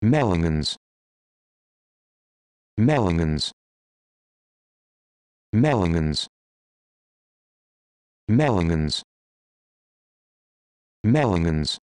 Melons. Melons. Melons. Melons. Melons.